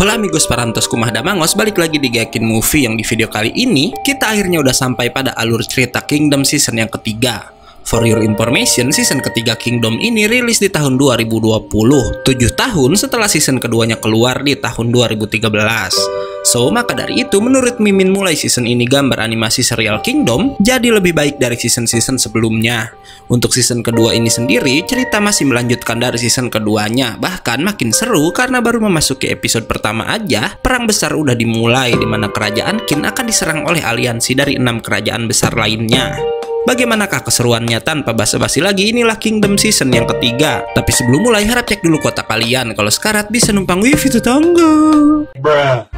Hola amigos parantos kumah damangos balik lagi di Gakin Movie yang di video kali ini kita akhirnya udah sampai pada alur cerita Kingdom Season yang ketiga For your information, season ketiga Kingdom ini rilis di tahun 2020, 7 tahun setelah season keduanya keluar di tahun 2013. So, maka dari itu, menurut Mimin mulai season ini gambar animasi serial Kingdom jadi lebih baik dari season-season sebelumnya. Untuk season kedua ini sendiri, cerita masih melanjutkan dari season keduanya, bahkan makin seru karena baru memasuki episode pertama aja, perang besar udah dimulai di mana kerajaan Kin akan diserang oleh aliansi dari enam kerajaan besar lainnya. Bagaimanakah keseruannya tanpa basa-basi lagi? Inilah Kingdom Season yang ketiga. Tapi sebelum mulai harap cek dulu kota kalian kalau sekarat bisa numpang wifi tetangga. Bruh.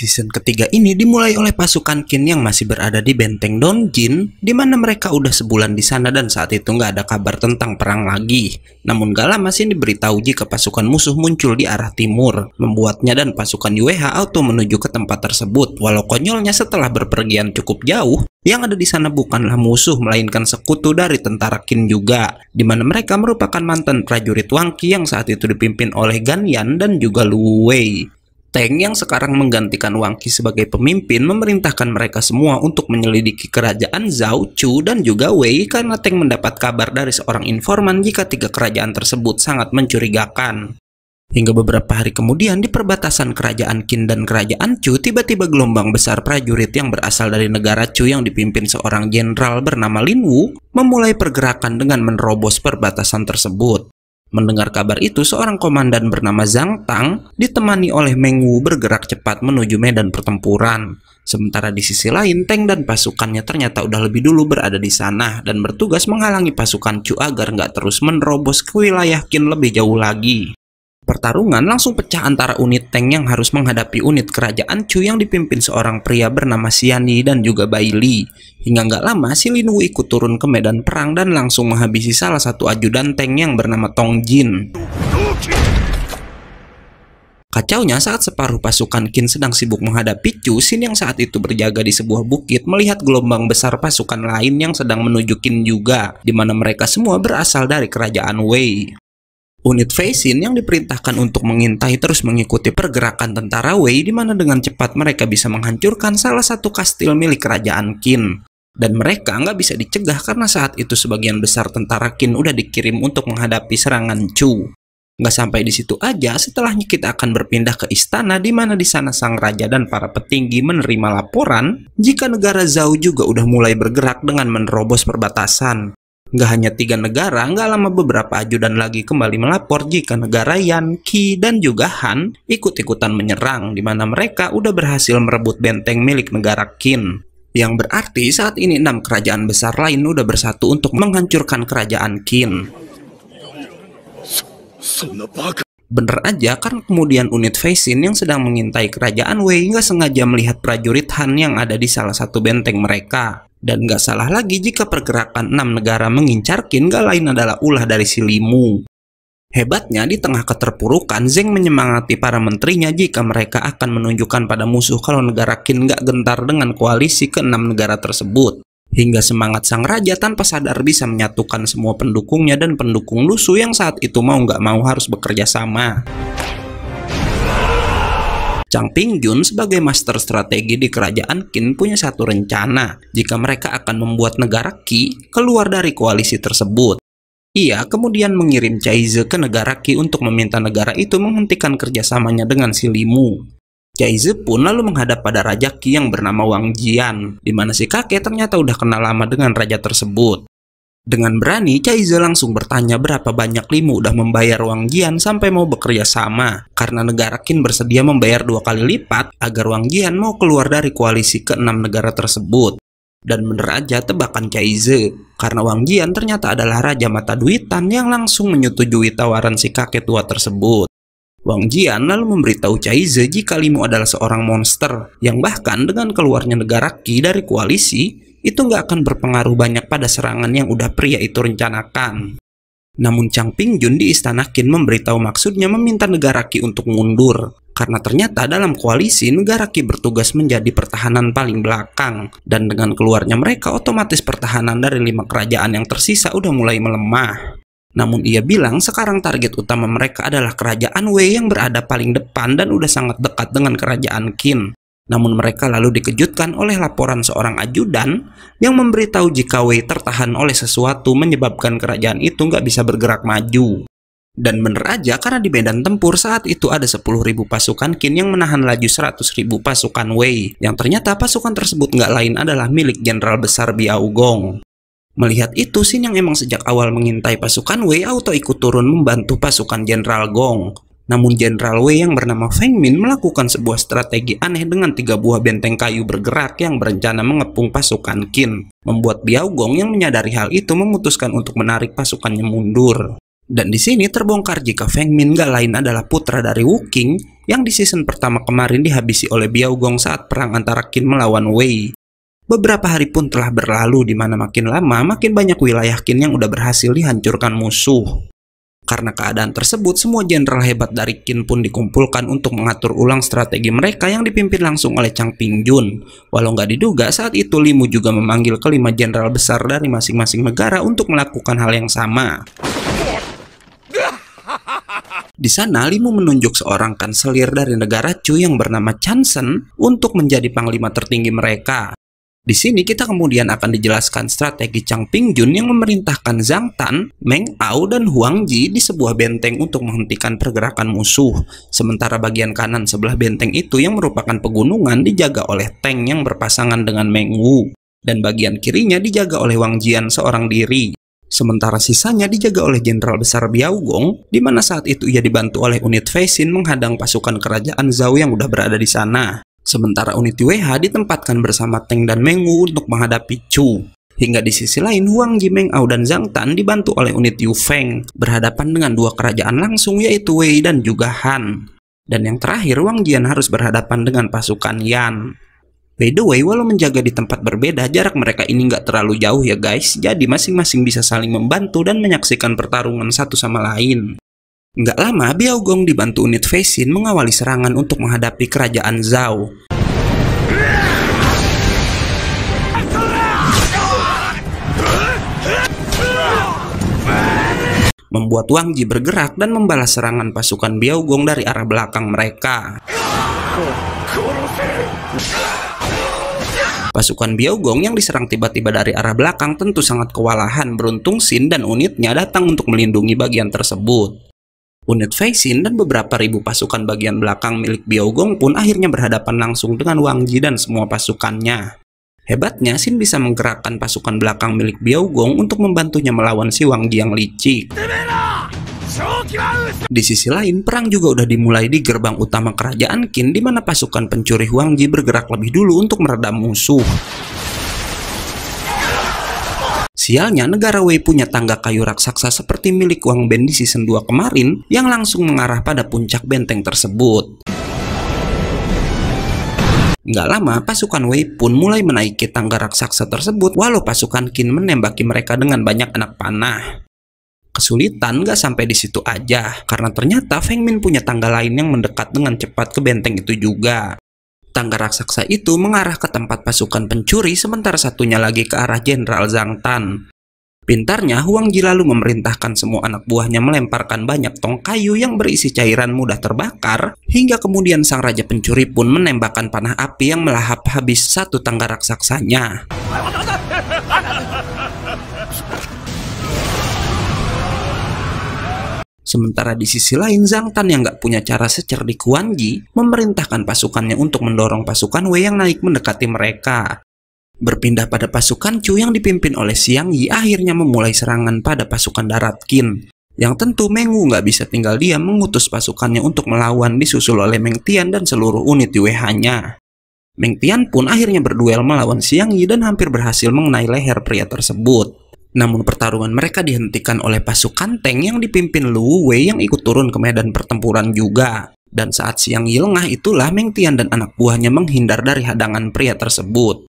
season ketiga ini dimulai oleh pasukan Qin yang masih berada di benteng Donjin, di mana mereka udah sebulan di sana dan saat itu nggak ada kabar tentang perang lagi. Namun gak lama sih diberitahu jika pasukan musuh muncul di arah timur, membuatnya dan pasukan Yueha auto menuju ke tempat tersebut. Walau konyolnya setelah berpergian cukup jauh, yang ada di sana bukanlah musuh, melainkan sekutu dari tentara Qin juga, di mana mereka merupakan mantan prajurit Wangki yang saat itu dipimpin oleh Gan Yan dan juga Lu Wei. Teng yang sekarang menggantikan Wang Qi sebagai pemimpin memerintahkan mereka semua untuk menyelidiki kerajaan Zhao, Chu, dan juga Wei karena Teng mendapat kabar dari seorang informan jika tiga kerajaan tersebut sangat mencurigakan. Hingga beberapa hari kemudian di perbatasan kerajaan Qin dan kerajaan Chu tiba-tiba gelombang besar prajurit yang berasal dari negara Chu yang dipimpin seorang jenderal bernama Lin Wu memulai pergerakan dengan menerobos perbatasan tersebut. Mendengar kabar itu, seorang komandan bernama Zhang Tang ditemani oleh Meng Wu bergerak cepat menuju medan pertempuran. Sementara di sisi lain, Teng dan pasukannya ternyata udah lebih dulu berada di sana dan bertugas menghalangi pasukan Chu agar nggak terus menerobos ke wilayah Qin lebih jauh lagi pertarungan langsung pecah antara unit tank yang harus menghadapi unit kerajaan Chu yang dipimpin seorang pria bernama Siani dan juga Bai Li. Hingga nggak lama, si Lin Wu ikut turun ke medan perang dan langsung menghabisi salah satu ajudan tank yang bernama Tong Jin. Kacaunya saat separuh pasukan Qin sedang sibuk menghadapi Chu, Xin yang saat itu berjaga di sebuah bukit melihat gelombang besar pasukan lain yang sedang menuju Qin juga, di mana mereka semua berasal dari kerajaan Wei. Unit Facin yang diperintahkan untuk mengintai terus mengikuti pergerakan tentara Wei di mana dengan cepat mereka bisa menghancurkan salah satu kastil milik kerajaan Qin. Dan mereka nggak bisa dicegah karena saat itu sebagian besar tentara Qin udah dikirim untuk menghadapi serangan Chu. Nggak sampai di situ aja, setelahnya kita akan berpindah ke istana di mana di sana sang raja dan para petinggi menerima laporan jika negara Zhao juga udah mulai bergerak dengan menerobos perbatasan gak hanya tiga negara, gak lama beberapa ajudan lagi kembali melapor jika negara Yan, Qi, dan juga Han ikut-ikutan menyerang di mana mereka udah berhasil merebut benteng milik negara Qin. Yang berarti saat ini enam kerajaan besar lain udah bersatu untuk menghancurkan kerajaan Qin. Bener aja kan kemudian unit Facin yang sedang mengintai kerajaan Wei nggak sengaja melihat prajurit Han yang ada di salah satu benteng mereka. Dan nggak salah lagi jika pergerakan enam negara mengincar Qin nggak lain adalah ulah dari si Limu. Hebatnya di tengah keterpurukan, Zeng menyemangati para menterinya jika mereka akan menunjukkan pada musuh kalau negara Qin nggak gentar dengan koalisi keenam negara tersebut hingga semangat sang raja tanpa sadar bisa menyatukan semua pendukungnya dan pendukung lusuh yang saat itu mau nggak mau harus bekerja sama. Chang Pingyun sebagai master strategi di kerajaan Qin punya satu rencana jika mereka akan membuat negara Qi keluar dari koalisi tersebut. Ia kemudian mengirim Ze ke negara Qi untuk meminta negara itu menghentikan kerjasamanya dengan si Limu. Caizi pun lalu menghadap pada Raja Qi yang bernama Wang Jian, di mana si kakek ternyata udah kenal lama dengan raja tersebut. Dengan berani, Caizi langsung bertanya berapa banyak Limu udah membayar Wang Jian sampai mau bekerja sama, karena negara Qin bersedia membayar dua kali lipat agar Wang Jian mau keluar dari koalisi keenam negara tersebut. Dan bener aja tebakan Caize, karena Wang Jian ternyata adalah raja mata duitan yang langsung menyetujui tawaran si kakek tua tersebut. Wang Jian lalu memberitahu Caize jika Limu adalah seorang monster yang bahkan dengan keluarnya negara Qi dari koalisi itu nggak akan berpengaruh banyak pada serangan yang udah pria itu rencanakan. Namun Chang Ping Jun di istana Qin memberitahu maksudnya meminta negara Qi untuk mundur karena ternyata dalam koalisi negara Qi bertugas menjadi pertahanan paling belakang dan dengan keluarnya mereka otomatis pertahanan dari lima kerajaan yang tersisa udah mulai melemah. Namun ia bilang sekarang target utama mereka adalah kerajaan Wei yang berada paling depan dan udah sangat dekat dengan kerajaan Qin. Namun mereka lalu dikejutkan oleh laporan seorang ajudan yang memberitahu jika Wei tertahan oleh sesuatu menyebabkan kerajaan itu nggak bisa bergerak maju. Dan bener aja karena di medan tempur saat itu ada 10.000 pasukan Qin yang menahan laju 100.000 pasukan Wei. Yang ternyata pasukan tersebut nggak lain adalah milik Jenderal Besar Biao Gong. Melihat itu, Sin yang emang sejak awal mengintai pasukan Wei auto ikut turun membantu pasukan Jenderal Gong. Namun Jenderal Wei yang bernama Feng Min melakukan sebuah strategi aneh dengan tiga buah benteng kayu bergerak yang berencana mengepung pasukan Qin. Membuat Biao Gong yang menyadari hal itu memutuskan untuk menarik pasukannya mundur. Dan di sini terbongkar jika Feng Min gak lain adalah putra dari Wu Qing yang di season pertama kemarin dihabisi oleh Biao Gong saat perang antara Qin melawan Wei. Beberapa hari pun telah berlalu di mana makin lama makin banyak wilayah Qin yang udah berhasil dihancurkan musuh. Karena keadaan tersebut, semua jenderal hebat dari Qin pun dikumpulkan untuk mengatur ulang strategi mereka yang dipimpin langsung oleh Chang Pingjun. Walau nggak diduga, saat itu Limu juga memanggil kelima jenderal besar dari masing-masing negara untuk melakukan hal yang sama. Di sana, Limu menunjuk seorang kanselir dari negara Chu yang bernama Chansen untuk menjadi panglima tertinggi mereka. Di sini kita kemudian akan dijelaskan strategi Chang Pingjun yang memerintahkan Zhang Tan, Meng Ao, dan Huang Ji di sebuah benteng untuk menghentikan pergerakan musuh. Sementara bagian kanan sebelah benteng itu yang merupakan pegunungan dijaga oleh Tang yang berpasangan dengan Meng Wu. Dan bagian kirinya dijaga oleh Wang Jian seorang diri. Sementara sisanya dijaga oleh Jenderal Besar Biao Gong, di mana saat itu ia dibantu oleh unit Fei Xin menghadang pasukan kerajaan Zhao yang sudah berada di sana. Sementara unit WH ditempatkan bersama Teng dan Mengu untuk menghadapi Chu. Hingga di sisi lain, Huang Meng Ao dan Zhang Tan dibantu oleh unit Yu Feng, berhadapan dengan dua kerajaan langsung yaitu Wei dan juga Han. Dan yang terakhir, Wang Jian harus berhadapan dengan pasukan Yan. By the way, walau menjaga di tempat berbeda, jarak mereka ini nggak terlalu jauh ya guys, jadi masing-masing bisa saling membantu dan menyaksikan pertarungan satu sama lain. Nggak lama, Biao Gong dibantu unit Feixin mengawali serangan untuk menghadapi kerajaan Zhao. Membuat Wang Ji bergerak dan membalas serangan pasukan Biao Gong dari arah belakang mereka. Pasukan Biaogong yang diserang tiba-tiba dari arah belakang tentu sangat kewalahan beruntung Xin dan unitnya datang untuk melindungi bagian tersebut. Unit Feixin dan beberapa ribu pasukan bagian belakang milik Biogong pun akhirnya berhadapan langsung dengan Wang Ji dan semua pasukannya. Hebatnya, Xin bisa menggerakkan pasukan belakang milik Biogong untuk membantunya melawan si Wang Ji yang licik. Di sisi lain, perang juga udah dimulai di gerbang utama kerajaan Qin di mana pasukan pencuri Wang Ji bergerak lebih dulu untuk meredam musuh. Sialnya, negara Wei punya tangga kayu raksasa seperti milik Wang Ben di season 2 kemarin yang langsung mengarah pada puncak benteng tersebut. Gak lama, pasukan Wei pun mulai menaiki tangga raksasa tersebut walau pasukan Qin menembaki mereka dengan banyak anak panah. Kesulitan gak sampai di situ aja, karena ternyata Feng Min punya tangga lain yang mendekat dengan cepat ke benteng itu juga. Tangga raksasa itu mengarah ke tempat pasukan pencuri sementara satunya lagi ke arah Jenderal Zhang Tan. Pintarnya, Huang Ji lalu memerintahkan semua anak buahnya melemparkan banyak tong kayu yang berisi cairan mudah terbakar, hingga kemudian sang raja pencuri pun menembakkan panah api yang melahap habis satu tangga raksasanya. Sementara di sisi lain, Zhang Tan yang gak punya cara secerdik Quan Ji memerintahkan pasukannya untuk mendorong pasukan Wei yang naik mendekati mereka. Berpindah pada pasukan Chu yang dipimpin oleh Xiang Yi akhirnya memulai serangan pada pasukan darat Qin. Yang tentu Meng Wu nggak bisa tinggal diam mengutus pasukannya untuk melawan disusul oleh Meng Tian dan seluruh unit UH-nya. Meng Tian pun akhirnya berduel melawan Xiang Yi dan hampir berhasil mengenai leher pria tersebut. Namun pertarungan mereka dihentikan oleh pasukan tank yang dipimpin Lu Wei yang ikut turun ke medan pertempuran juga. Dan saat siang Yilngah itulah Meng Tian dan anak buahnya menghindar dari hadangan pria tersebut.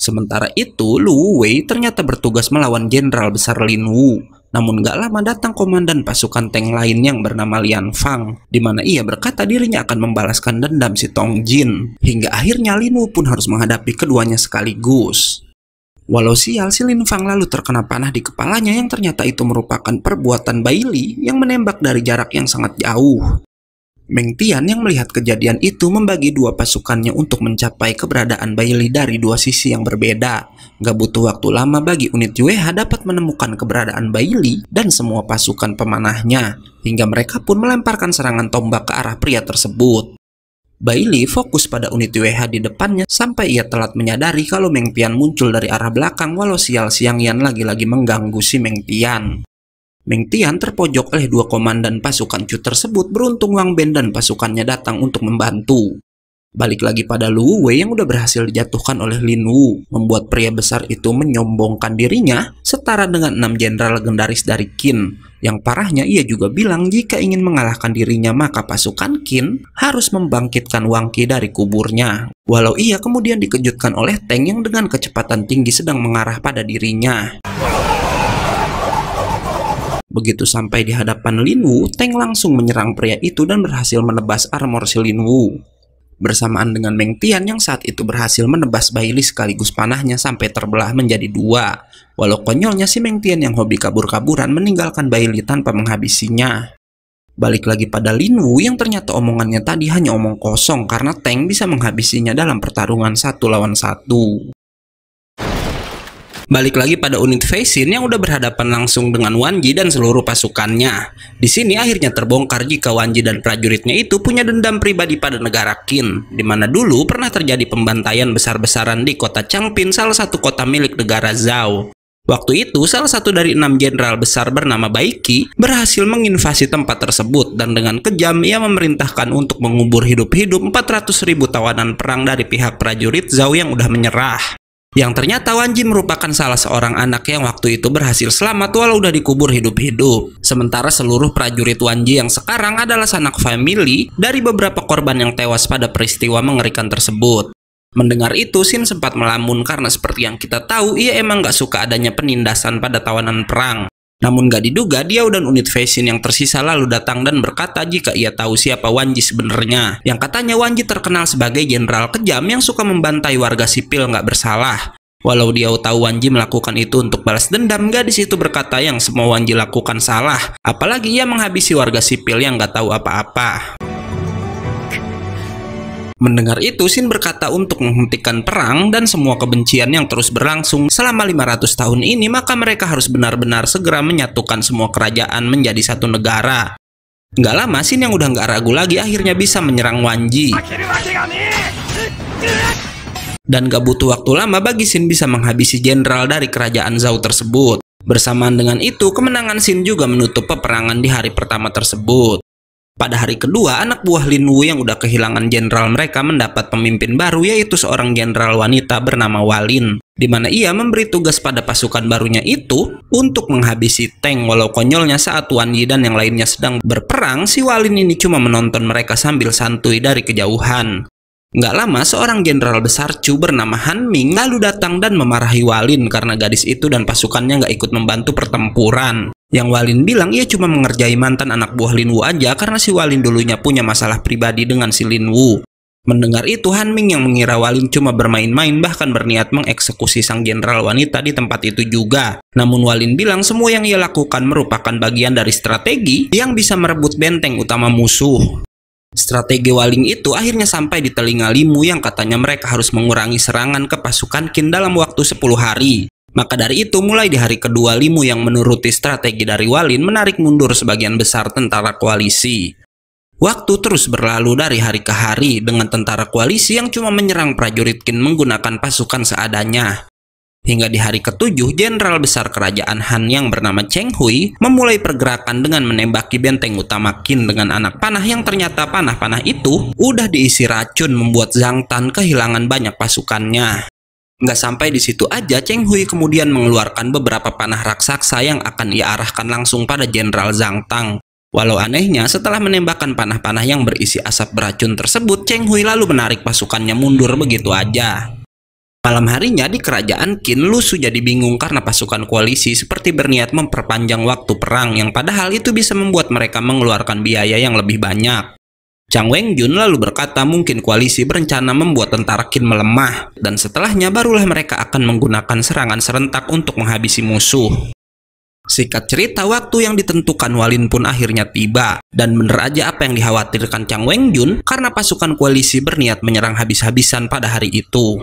Sementara itu, Lu Wei ternyata bertugas melawan Jenderal Besar Lin Wu. Namun gak lama datang komandan pasukan tank lain yang bernama Lian Fang, di mana ia berkata dirinya akan membalaskan dendam si Tong Jin. Hingga akhirnya Lin Wu pun harus menghadapi keduanya sekaligus. Walau sial, si Lin Fang lalu terkena panah di kepalanya yang ternyata itu merupakan perbuatan Li yang menembak dari jarak yang sangat jauh. Meng Tian yang melihat kejadian itu membagi dua pasukannya untuk mencapai keberadaan Bailey dari dua sisi yang berbeda. Gak butuh waktu lama bagi unit Yueha dapat menemukan keberadaan Bailey dan semua pasukan pemanahnya, hingga mereka pun melemparkan serangan tombak ke arah pria tersebut. Bailey fokus pada unit WH di depannya sampai ia telat menyadari kalau Meng Tian muncul dari arah belakang walau sial Siang Yan lagi-lagi mengganggu si Meng Tian. Meng Tian terpojok oleh dua komandan pasukan Chu tersebut beruntung Wang Ben dan pasukannya datang untuk membantu. Balik lagi pada Lu Wei yang udah berhasil dijatuhkan oleh Lin Wu, membuat pria besar itu menyombongkan dirinya setara dengan enam jenderal legendaris dari Qin. Yang parahnya ia juga bilang jika ingin mengalahkan dirinya maka pasukan Qin harus membangkitkan Wang Qi dari kuburnya. Walau ia kemudian dikejutkan oleh Tang yang dengan kecepatan tinggi sedang mengarah pada dirinya. Begitu sampai di hadapan Lin Wu, Teng langsung menyerang pria itu dan berhasil menebas armor si Lin Wu bersamaan dengan Meng Tian yang saat itu berhasil menebas Bailey sekaligus panahnya sampai terbelah menjadi dua. Walau konyolnya si Meng Tian yang hobi kabur-kaburan meninggalkan Bailey tanpa menghabisinya. Balik lagi pada Lin Wu yang ternyata omongannya tadi hanya omong kosong karena Tang bisa menghabisinya dalam pertarungan satu lawan satu balik lagi pada unit Facin yang udah berhadapan langsung dengan Wanji dan seluruh pasukannya. Di sini akhirnya terbongkar jika Wanji dan prajuritnya itu punya dendam pribadi pada negara Qin, di mana dulu pernah terjadi pembantaian besar-besaran di kota Changpin, salah satu kota milik negara Zhao. Waktu itu, salah satu dari enam jenderal besar bernama Baiki berhasil menginvasi tempat tersebut dan dengan kejam ia memerintahkan untuk mengubur hidup-hidup 400 ribu tawanan perang dari pihak prajurit Zhao yang sudah menyerah yang ternyata Wanji merupakan salah seorang anak yang waktu itu berhasil selamat walau udah dikubur hidup-hidup. Sementara seluruh prajurit Wanji yang sekarang adalah sanak family dari beberapa korban yang tewas pada peristiwa mengerikan tersebut. Mendengar itu, Sin sempat melamun karena seperti yang kita tahu, ia emang gak suka adanya penindasan pada tawanan perang. Namun gak diduga, dia dan unit fashion yang tersisa lalu datang dan berkata jika ia tahu siapa Wanji sebenarnya. Yang katanya Wanji terkenal sebagai jenderal kejam yang suka membantai warga sipil gak bersalah. Walau dia tahu Wanji melakukan itu untuk balas dendam, gadis itu berkata yang semua Wanji lakukan salah. Apalagi ia menghabisi warga sipil yang gak tahu apa-apa. Mendengar itu, Sin berkata untuk menghentikan perang dan semua kebencian yang terus berlangsung selama 500 tahun ini, maka mereka harus benar-benar segera menyatukan semua kerajaan menjadi satu negara. Nggak lama, Sin yang udah nggak ragu lagi akhirnya bisa menyerang Wanji. Dan gak butuh waktu lama bagi Sin bisa menghabisi jenderal dari kerajaan Zhao tersebut. Bersamaan dengan itu, kemenangan Sin juga menutup peperangan di hari pertama tersebut. Pada hari kedua, anak buah Lin Wu yang udah kehilangan jenderal mereka mendapat pemimpin baru yaitu seorang jenderal wanita bernama Walin, di mana ia memberi tugas pada pasukan barunya itu untuk menghabisi tank walau konyolnya saat Wan Yi dan yang lainnya sedang berperang, si Walin ini cuma menonton mereka sambil santuy dari kejauhan. Nggak lama, seorang jenderal besar Chu bernama Han Ming lalu datang dan memarahi Walin karena gadis itu dan pasukannya nggak ikut membantu pertempuran. Yang Walin bilang ia cuma mengerjai mantan anak buah Lin Wu aja karena si Walin dulunya punya masalah pribadi dengan si Lin Wu. Mendengar itu, Han Ming yang mengira Walin cuma bermain-main bahkan berniat mengeksekusi sang jenderal wanita di tempat itu juga. Namun Walin bilang semua yang ia lakukan merupakan bagian dari strategi yang bisa merebut benteng utama musuh. Strategi Waling itu akhirnya sampai di telinga Limu yang katanya mereka harus mengurangi serangan ke pasukan Qin dalam waktu 10 hari. Maka dari itu mulai di hari kedua Limu yang menuruti strategi dari Walin menarik mundur sebagian besar tentara koalisi. Waktu terus berlalu dari hari ke hari dengan tentara koalisi yang cuma menyerang prajurit Qin menggunakan pasukan seadanya. Hingga di hari ketujuh, jenderal besar kerajaan Han yang bernama Cheng Hui memulai pergerakan dengan menembaki benteng utama Qin dengan anak panah yang ternyata panah-panah itu udah diisi racun membuat Zhang Tan kehilangan banyak pasukannya. Nggak sampai di situ aja, Cheng Hui kemudian mengeluarkan beberapa panah raksasa yang akan ia arahkan langsung pada Jenderal Zhang Tang. Walau anehnya, setelah menembakkan panah-panah yang berisi asap beracun tersebut, Cheng Hui lalu menarik pasukannya mundur begitu aja. Malam harinya di kerajaan Qin, Lusu jadi bingung karena pasukan koalisi seperti berniat memperpanjang waktu perang yang padahal itu bisa membuat mereka mengeluarkan biaya yang lebih banyak. Chang Weng Jun lalu berkata mungkin koalisi berencana membuat tentara Qin melemah dan setelahnya barulah mereka akan menggunakan serangan serentak untuk menghabisi musuh. Sikat cerita waktu yang ditentukan Walin pun akhirnya tiba dan bener aja apa yang dikhawatirkan Chang Weng Jun karena pasukan koalisi berniat menyerang habis-habisan pada hari itu.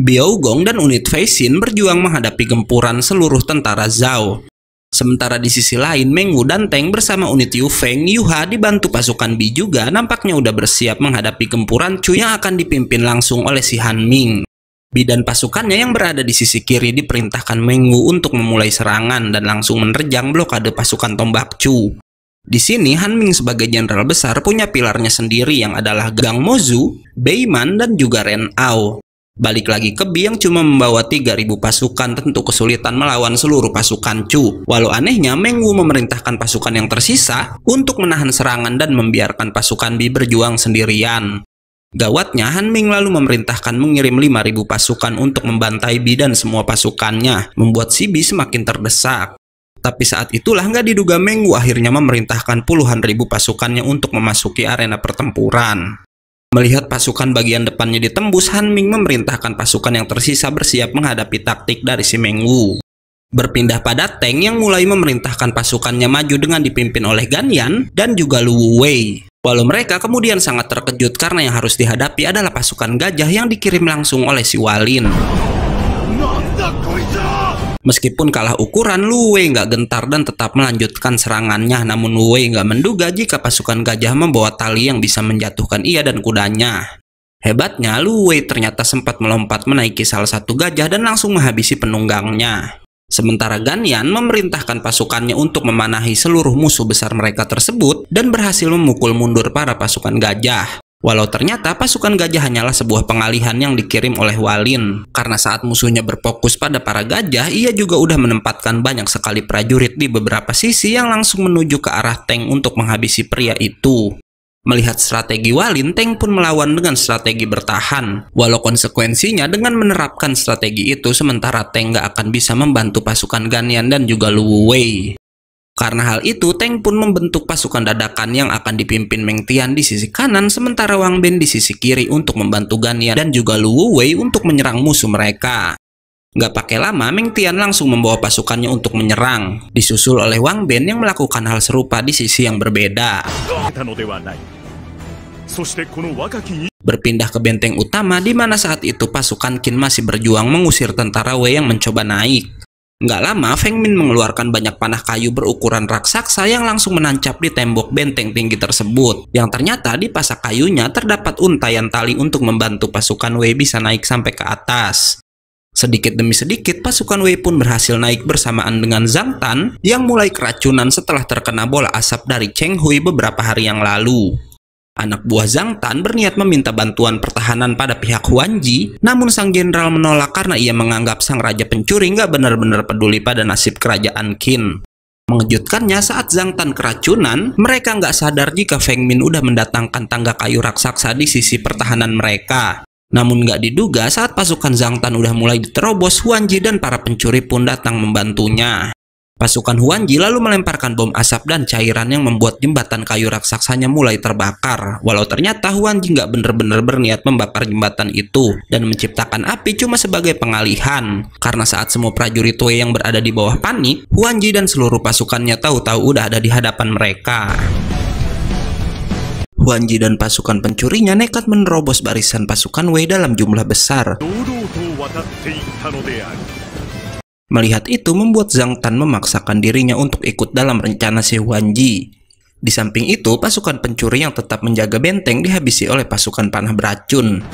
Gong dan unit Feixin berjuang menghadapi gempuran seluruh tentara Zhao. Sementara di sisi lain, Mengwu dan Teng bersama unit Yu Feng, Yuha dibantu pasukan Bi juga nampaknya udah bersiap menghadapi gempuran Chu yang akan dipimpin langsung oleh si Han Ming. Bi dan pasukannya yang berada di sisi kiri diperintahkan Mengwu untuk memulai serangan dan langsung menerjang blokade pasukan tombak Chu. Di sini Han Ming sebagai jenderal besar punya pilarnya sendiri yang adalah Gang Mozu, Beiman, dan juga Ren Ao. Balik lagi ke Biang cuma membawa 3.000 pasukan tentu kesulitan melawan seluruh pasukan Chu. Walau anehnya, Meng Wu memerintahkan pasukan yang tersisa untuk menahan serangan dan membiarkan pasukan Bi berjuang sendirian. Gawatnya, Han Ming lalu memerintahkan mengirim 5.000 pasukan untuk membantai Bi dan semua pasukannya, membuat si Bi semakin terdesak. Tapi saat itulah nggak diduga Meng Wu akhirnya memerintahkan puluhan ribu pasukannya untuk memasuki arena pertempuran. Melihat pasukan bagian depannya ditembus, Han Ming memerintahkan pasukan yang tersisa bersiap menghadapi taktik dari si Meng Wu. Berpindah pada Tang yang mulai memerintahkan pasukannya maju dengan dipimpin oleh Gan Yan dan juga Lu Wei. Walau mereka kemudian sangat terkejut karena yang harus dihadapi adalah pasukan gajah yang dikirim langsung oleh si Walin. Meskipun kalah ukuran, Luwei nggak gentar dan tetap melanjutkan serangannya. Namun Luwei nggak menduga jika pasukan gajah membawa tali yang bisa menjatuhkan ia dan kudanya. Hebatnya, Luwei ternyata sempat melompat menaiki salah satu gajah dan langsung menghabisi penunggangnya. Sementara Ganyan memerintahkan pasukannya untuk memanahi seluruh musuh besar mereka tersebut dan berhasil memukul mundur para pasukan gajah. Walau ternyata pasukan gajah hanyalah sebuah pengalihan yang dikirim oleh Walin. Karena saat musuhnya berfokus pada para gajah, ia juga sudah menempatkan banyak sekali prajurit di beberapa sisi yang langsung menuju ke arah tank untuk menghabisi pria itu. Melihat strategi Walin, Tank pun melawan dengan strategi bertahan. Walau konsekuensinya dengan menerapkan strategi itu, sementara Tank gak akan bisa membantu pasukan Ganyan dan juga Luwu Wei. Karena hal itu, Teng pun membentuk pasukan dadakan yang akan dipimpin Meng Tian di sisi kanan sementara Wang Bin di sisi kiri untuk membantu Ganyan dan juga Luo Wei untuk menyerang musuh mereka. Gak pakai lama, Meng Tian langsung membawa pasukannya untuk menyerang, disusul oleh Wang Bin yang melakukan hal serupa di sisi yang berbeda. Berpindah ke benteng utama di mana saat itu pasukan Qin masih berjuang mengusir tentara Wei yang mencoba naik. Nggak lama, Feng Min mengeluarkan banyak panah kayu berukuran raksasa yang langsung menancap di tembok benteng tinggi tersebut. Yang ternyata di pasak kayunya terdapat untayan tali untuk membantu pasukan Wei bisa naik sampai ke atas. Sedikit demi sedikit, pasukan Wei pun berhasil naik bersamaan dengan Zhang Tan yang mulai keracunan setelah terkena bola asap dari Cheng Hui beberapa hari yang lalu. Anak buah Zhang Tan berniat meminta bantuan pertahanan pada pihak Huan Ji, namun sang jenderal menolak karena ia menganggap sang raja pencuri nggak benar-benar peduli pada nasib kerajaan Qin. Mengejutkannya saat Zhang Tan keracunan, mereka nggak sadar jika Feng Min udah mendatangkan tangga kayu raksasa di sisi pertahanan mereka. Namun nggak diduga saat pasukan Zhang Tan udah mulai diterobos, Huan Ji dan para pencuri pun datang membantunya. Pasukan Huanji lalu melemparkan bom asap dan cairan yang membuat jembatan kayu raksasanya mulai terbakar. Walau ternyata Huanji nggak benar-benar berniat membakar jembatan itu dan menciptakan api cuma sebagai pengalihan. Karena saat semua prajurit Wei yang berada di bawah panik, Huanji dan seluruh pasukannya tahu-tahu udah ada di hadapan mereka. Huanji dan pasukan pencurinya nekat menerobos barisan pasukan Wei dalam jumlah besar. Melihat itu membuat Zhang Tan memaksakan dirinya untuk ikut dalam rencana si Huan Ji. Di samping itu, pasukan pencuri yang tetap menjaga benteng dihabisi oleh pasukan panah beracun.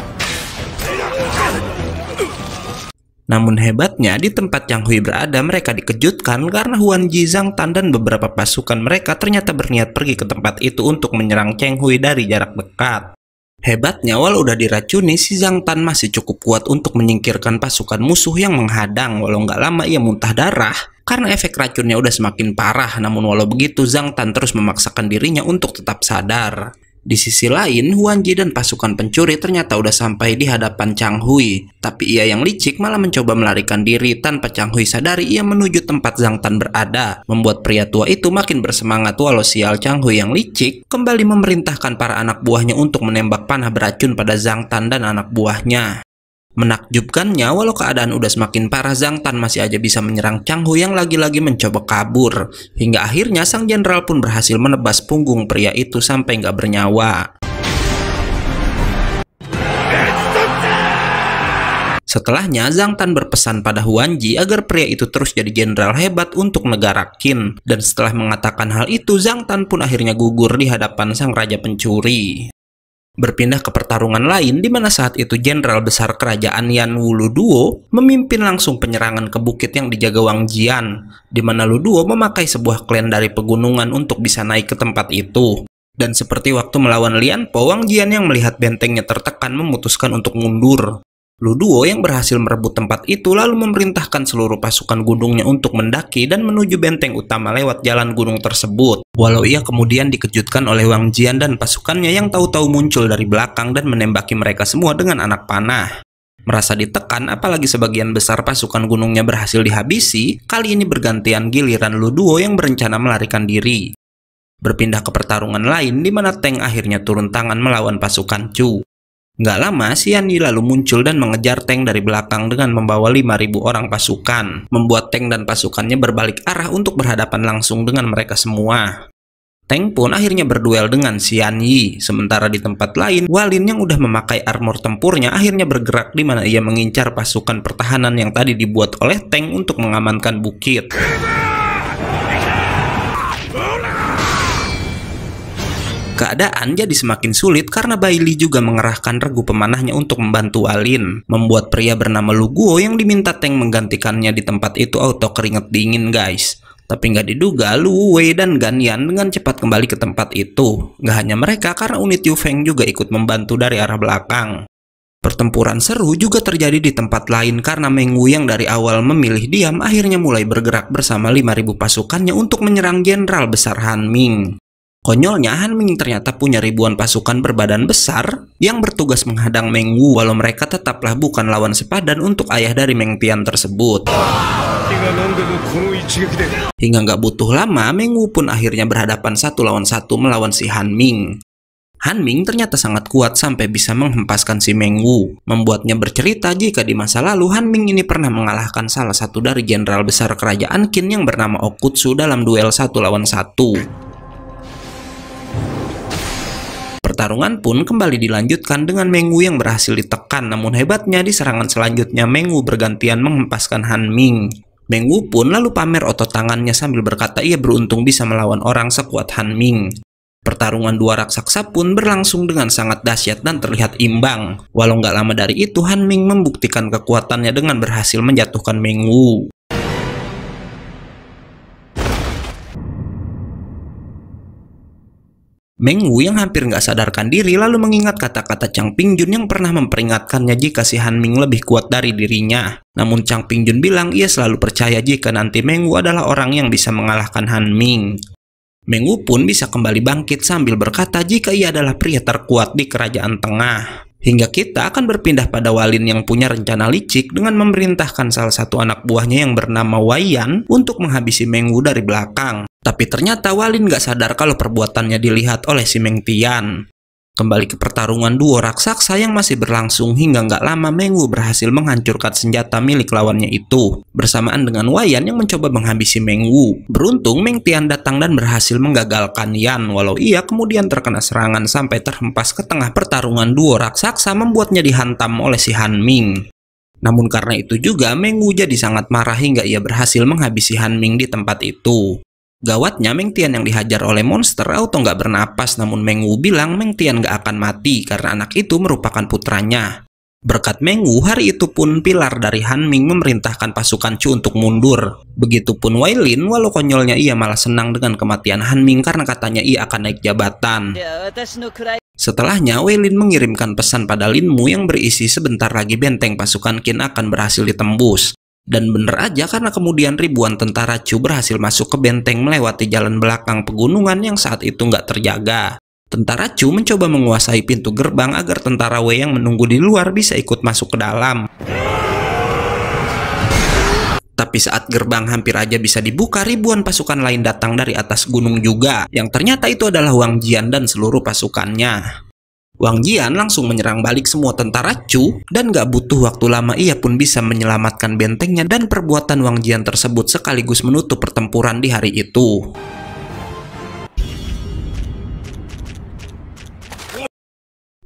Namun hebatnya, di tempat Yang Hui berada mereka dikejutkan karena Huan Ji, Zhang Tan, dan beberapa pasukan mereka ternyata berniat pergi ke tempat itu untuk menyerang Cheng Hui dari jarak dekat. Hebatnya walau udah diracuni, si Zhang Tan masih cukup kuat untuk menyingkirkan pasukan musuh yang menghadang walau nggak lama ia muntah darah. Karena efek racunnya udah semakin parah, namun walau begitu Zhang Tan terus memaksakan dirinya untuk tetap sadar. Di sisi lain, Huan Ji dan pasukan pencuri ternyata udah sampai di hadapan Chang Hui. Tapi ia yang licik malah mencoba melarikan diri tanpa Chang Hui sadari ia menuju tempat Zhang Tan berada. Membuat pria tua itu makin bersemangat walau sial Chang Hui yang licik kembali memerintahkan para anak buahnya untuk menembak panah beracun pada Zhang Tan dan anak buahnya. Menakjubkannya, walau keadaan udah semakin parah, Zhang Tan masih aja bisa menyerang Chang Hu yang lagi-lagi mencoba kabur. Hingga akhirnya sang jenderal pun berhasil menebas punggung pria itu sampai nggak bernyawa. Setelahnya, Zhang Tan berpesan pada Huan Ji agar pria itu terus jadi jenderal hebat untuk negara Qin. Dan setelah mengatakan hal itu, Zhang Tan pun akhirnya gugur di hadapan sang raja pencuri berpindah ke pertarungan lain di mana saat itu jenderal besar kerajaan Yan Wuluduo memimpin langsung penyerangan ke bukit yang dijaga Wang Jian, di mana Luduo memakai sebuah klan dari pegunungan untuk bisa naik ke tempat itu. Dan seperti waktu melawan Lian Po, Wang Jian yang melihat bentengnya tertekan memutuskan untuk mundur. Luduo yang berhasil merebut tempat itu lalu memerintahkan seluruh pasukan gunungnya untuk mendaki dan menuju benteng utama lewat jalan gunung tersebut. Walau ia kemudian dikejutkan oleh Wang Jian dan pasukannya yang tahu-tahu muncul dari belakang dan menembaki mereka semua dengan anak panah. Merasa ditekan apalagi sebagian besar pasukan gunungnya berhasil dihabisi, kali ini bergantian giliran Luduo yang berencana melarikan diri. Berpindah ke pertarungan lain di mana Teng akhirnya turun tangan melawan pasukan Chu. Nggak lama, Yi lalu muncul dan mengejar Tank dari belakang dengan membawa 5.000 orang pasukan, membuat Tank dan pasukannya berbalik arah untuk berhadapan langsung dengan mereka semua. Tank pun akhirnya berduel dengan Xian Yi. Sementara di tempat lain, Walin yang udah memakai armor tempurnya akhirnya bergerak di mana ia mengincar pasukan pertahanan yang tadi dibuat oleh Tank untuk mengamankan bukit. Keadaan jadi semakin sulit karena Bailey juga mengerahkan regu pemanahnya untuk membantu Alin. Membuat pria bernama Luguo yang diminta Tank menggantikannya di tempat itu auto keringet dingin guys. Tapi nggak diduga, Lu Wei dan Gan Yan dengan cepat kembali ke tempat itu. Nggak hanya mereka, karena unit Yu Feng juga ikut membantu dari arah belakang. Pertempuran seru juga terjadi di tempat lain karena Meng Wu yang dari awal memilih diam akhirnya mulai bergerak bersama 5.000 pasukannya untuk menyerang Jenderal Besar Han Ming. Konyolnya, Han Ming ternyata punya ribuan pasukan berbadan besar yang bertugas menghadang Meng Wu walau mereka tetaplah bukan lawan sepadan untuk ayah dari Meng Tian tersebut. Hingga nggak butuh lama, Meng Wu pun akhirnya berhadapan satu lawan satu melawan si Han Ming. Han Ming ternyata sangat kuat sampai bisa menghempaskan si Meng Wu, membuatnya bercerita jika di masa lalu Han Ming ini pernah mengalahkan salah satu dari jenderal besar kerajaan Qin yang bernama Okutsu dalam duel satu lawan satu. Pertarungan pun kembali dilanjutkan dengan Mengwu yang berhasil ditekan namun hebatnya di serangan selanjutnya Mengwu bergantian menghempaskan Han Ming. Wu pun lalu pamer otot tangannya sambil berkata ia beruntung bisa melawan orang sekuat Han Ming. Pertarungan dua raksasa pun berlangsung dengan sangat dahsyat dan terlihat imbang. Walau nggak lama dari itu, Han Ming membuktikan kekuatannya dengan berhasil menjatuhkan Meng Wu. Meng Wu yang hampir nggak sadarkan diri lalu mengingat kata-kata Chang Ping Jun yang pernah memperingatkannya jika si Han Ming lebih kuat dari dirinya. Namun Chang Ping Jun bilang ia selalu percaya jika nanti Meng Wu adalah orang yang bisa mengalahkan Han Ming. Meng Wu pun bisa kembali bangkit sambil berkata jika ia adalah pria terkuat di kerajaan tengah. Hingga kita akan berpindah pada Walin yang punya rencana licik dengan memerintahkan salah satu anak buahnya yang bernama Wayan untuk menghabisi Meng Wu dari belakang. Tapi ternyata Walin gak sadar kalau perbuatannya dilihat oleh si Meng Tian. Kembali ke pertarungan duo raksasa yang masih berlangsung hingga nggak lama Mengwu berhasil menghancurkan senjata milik lawannya itu bersamaan dengan Wayan yang mencoba menghabisi Mengwu. Beruntung Meng Tian datang dan berhasil menggagalkan Yan walau ia kemudian terkena serangan sampai terhempas ke tengah pertarungan duo raksasa membuatnya dihantam oleh si Han Ming. Namun karena itu juga Mengwu jadi sangat marah hingga ia berhasil menghabisi Han Ming di tempat itu. Gawatnya Meng Tian yang dihajar oleh monster auto nggak bernapas namun Meng Wu bilang Meng Tian nggak akan mati karena anak itu merupakan putranya. Berkat Meng Wu, hari itu pun pilar dari Han Ming memerintahkan pasukan Chu untuk mundur. Begitupun Wei Lin, walau konyolnya ia malah senang dengan kematian Han Ming karena katanya ia akan naik jabatan. Ya, Setelahnya, Wei Lin mengirimkan pesan pada Lin Mu yang berisi sebentar lagi benteng pasukan Qin akan berhasil ditembus. Dan bener aja karena kemudian ribuan tentara Chu berhasil masuk ke benteng melewati jalan belakang pegunungan yang saat itu nggak terjaga. Tentara Chu mencoba menguasai pintu gerbang agar tentara Wei yang menunggu di luar bisa ikut masuk ke dalam. Tapi saat gerbang hampir aja bisa dibuka, ribuan pasukan lain datang dari atas gunung juga, yang ternyata itu adalah Wang Jian dan seluruh pasukannya. Wang Jian langsung menyerang balik semua tentara Chu dan gak butuh waktu lama ia pun bisa menyelamatkan bentengnya dan perbuatan Wang Jian tersebut sekaligus menutup pertempuran di hari itu.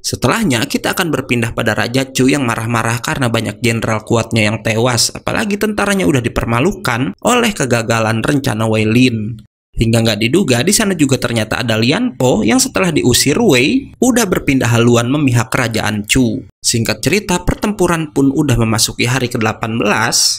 Setelahnya, kita akan berpindah pada Raja Chu yang marah-marah karena banyak jenderal kuatnya yang tewas, apalagi tentaranya udah dipermalukan oleh kegagalan rencana Wei Lin. Hingga nggak diduga, di sana juga ternyata ada Lian Po yang setelah diusir Wei, udah berpindah haluan memihak kerajaan Chu. Singkat cerita, pertempuran pun udah memasuki hari ke-18,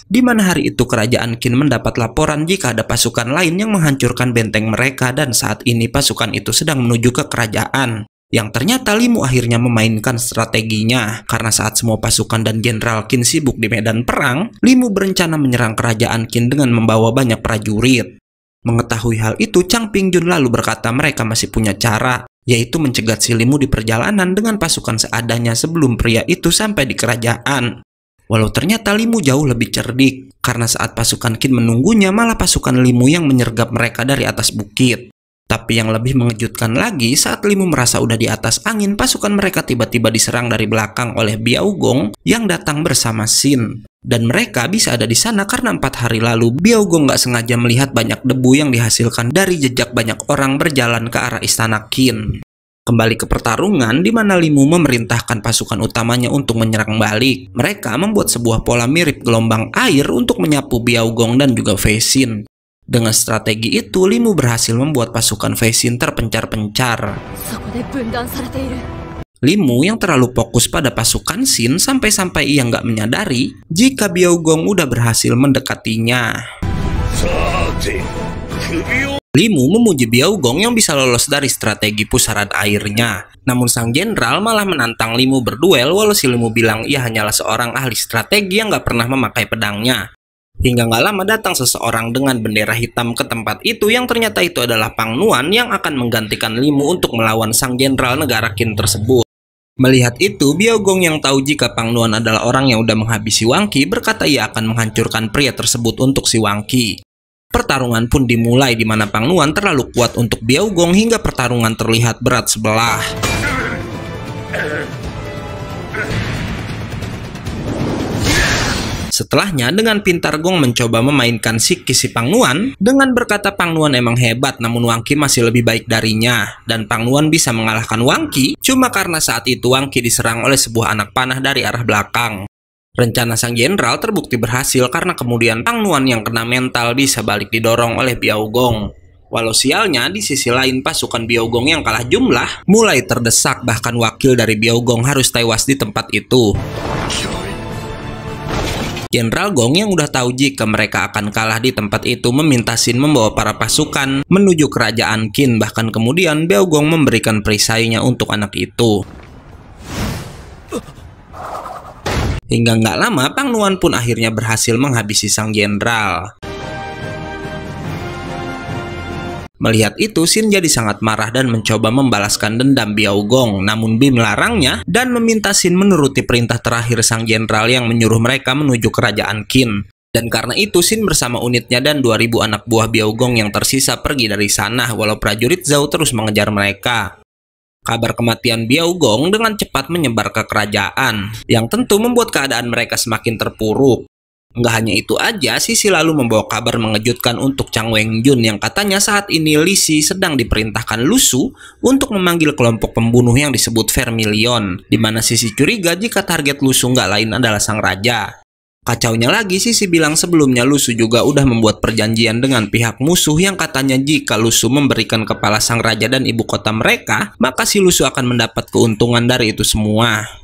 di mana hari itu kerajaan Qin mendapat laporan jika ada pasukan lain yang menghancurkan benteng mereka dan saat ini pasukan itu sedang menuju ke kerajaan yang ternyata Limu akhirnya memainkan strateginya. Karena saat semua pasukan dan Jenderal Qin sibuk di medan perang, Limu berencana menyerang kerajaan Qin dengan membawa banyak prajurit. Mengetahui hal itu, Chang Pingjun lalu berkata mereka masih punya cara, yaitu mencegat Silimu di perjalanan dengan pasukan seadanya sebelum pria itu sampai di kerajaan. Walau ternyata Limu jauh lebih cerdik, karena saat pasukan Qin menunggunya malah pasukan Limu yang menyergap mereka dari atas bukit. Tapi yang lebih mengejutkan lagi, saat Limu merasa udah di atas angin, pasukan mereka tiba-tiba diserang dari belakang oleh Biaogong yang datang bersama Sin. Dan mereka bisa ada di sana karena empat hari lalu Biaogong gak sengaja melihat banyak debu yang dihasilkan dari jejak banyak orang berjalan ke arah istana Qin. Kembali ke pertarungan di mana Limu memerintahkan pasukan utamanya untuk menyerang balik. Mereka membuat sebuah pola mirip gelombang air untuk menyapu Biaogong dan juga Fei Xin. Dengan strategi itu, Limu berhasil membuat pasukan Veisin terpencar-pencar. Limu yang terlalu fokus pada pasukan Sin sampai-sampai ia nggak menyadari jika Biaogong udah berhasil mendekatinya. Limu memuji Biaogong yang bisa lolos dari strategi pusaran airnya. Namun sang jenderal malah menantang Limu berduel walau si Limu bilang ia hanyalah seorang ahli strategi yang nggak pernah memakai pedangnya. Hingga nggak lama datang seseorang dengan bendera hitam ke tempat itu yang ternyata itu adalah Pang Nuan yang akan menggantikan Limu untuk melawan sang jenderal negara Qin tersebut. Melihat itu, Biogong yang tahu jika Pang Nuan adalah orang yang udah menghabisi Wangki berkata ia akan menghancurkan pria tersebut untuk si Wangki Pertarungan pun dimulai di mana Pang Nuan terlalu kuat untuk Biogong hingga pertarungan terlihat berat sebelah. Setelahnya, dengan pintar Gong mencoba memainkan Siki si Pangnuan dengan berkata Pangnuan emang hebat namun Wangki masih lebih baik darinya dan Pangnuan bisa mengalahkan Wangki cuma karena saat itu Wangki diserang oleh sebuah anak panah dari arah belakang. Rencana sang jenderal terbukti berhasil karena kemudian Pangnuan yang kena mental bisa balik didorong oleh Biao Gong. Walau sialnya, di sisi lain pasukan Biogong yang kalah jumlah mulai terdesak bahkan wakil dari Biogong harus tewas di tempat itu. Jenderal Gong yang udah tahu jika mereka akan kalah di tempat itu meminta Sin membawa para pasukan menuju kerajaan Qin bahkan kemudian Bao Gong memberikan perisainya untuk anak itu. Hingga nggak lama Pang Nuan pun akhirnya berhasil menghabisi sang jenderal. Melihat itu, Xin jadi sangat marah dan mencoba membalaskan dendam Biao Gong. Namun Bi melarangnya dan meminta Xin menuruti perintah terakhir sang jenderal yang menyuruh mereka menuju kerajaan Qin. Dan karena itu Sin bersama unitnya dan 2000 anak buah Biaogong yang tersisa pergi dari sana walau prajurit Zhao terus mengejar mereka. Kabar kematian Biaogong dengan cepat menyebar ke kerajaan yang tentu membuat keadaan mereka semakin terpuruk. Nggak hanya itu aja, Sisi lalu membawa kabar mengejutkan untuk Chang Weng Jun yang katanya saat ini Lisi sedang diperintahkan Lusu untuk memanggil kelompok pembunuh yang disebut Vermilion, di mana Sisi curiga jika target Lusu nggak lain adalah sang raja. Kacaunya lagi, Sisi bilang sebelumnya Lusu juga udah membuat perjanjian dengan pihak musuh yang katanya jika Lusu memberikan kepala sang raja dan ibu kota mereka, maka si Lusu akan mendapat keuntungan dari itu semua.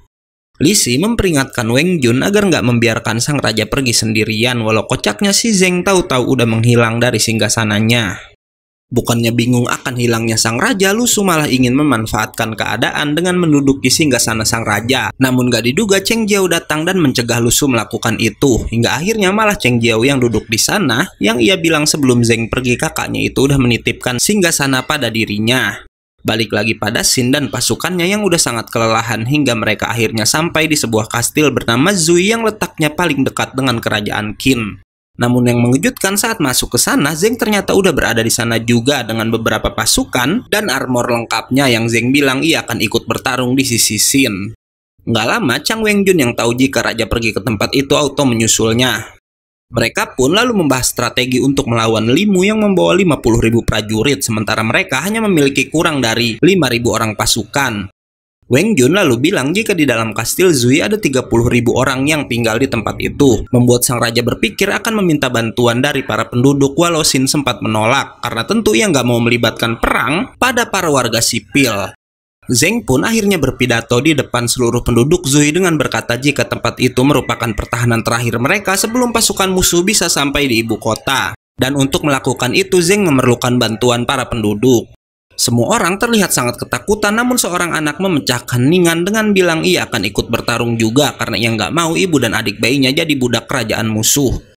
Li Si memperingatkan Wang Jun agar nggak membiarkan sang raja pergi sendirian walau kocaknya si Zeng tahu-tahu udah menghilang dari singgasananya. Bukannya bingung akan hilangnya sang raja, Lusu malah ingin memanfaatkan keadaan dengan menduduki singgasana sang raja. Namun gak diduga Cheng Jiao datang dan mencegah Lusu melakukan itu. Hingga akhirnya malah Cheng Jiao yang duduk di sana, yang ia bilang sebelum Zeng pergi kakaknya itu udah menitipkan singgasana pada dirinya. Balik lagi pada Sin dan pasukannya yang udah sangat kelelahan hingga mereka akhirnya sampai di sebuah kastil bernama Zui yang letaknya paling dekat dengan kerajaan Qin. Namun yang mengejutkan saat masuk ke sana, Zeng ternyata udah berada di sana juga dengan beberapa pasukan dan armor lengkapnya yang Zeng bilang ia akan ikut bertarung di sisi Sin. Nggak lama, Chang Wengjun yang tahu jika raja pergi ke tempat itu auto menyusulnya. Mereka pun lalu membahas strategi untuk melawan Limu yang membawa ribu prajurit sementara mereka hanya memiliki kurang dari ribu orang pasukan. Wang Jun lalu bilang jika di dalam kastil Zui ada ribu orang yang tinggal di tempat itu, membuat sang raja berpikir akan meminta bantuan dari para penduduk walau Xin sempat menolak karena tentu ia nggak mau melibatkan perang pada para warga sipil. Zeng pun akhirnya berpidato di depan seluruh penduduk Zui dengan berkata jika tempat itu merupakan pertahanan terakhir mereka sebelum pasukan musuh bisa sampai di ibu kota. Dan untuk melakukan itu Zeng memerlukan bantuan para penduduk. Semua orang terlihat sangat ketakutan namun seorang anak memecahkan ningan dengan bilang ia akan ikut bertarung juga karena ia nggak mau ibu dan adik bayinya jadi budak kerajaan musuh.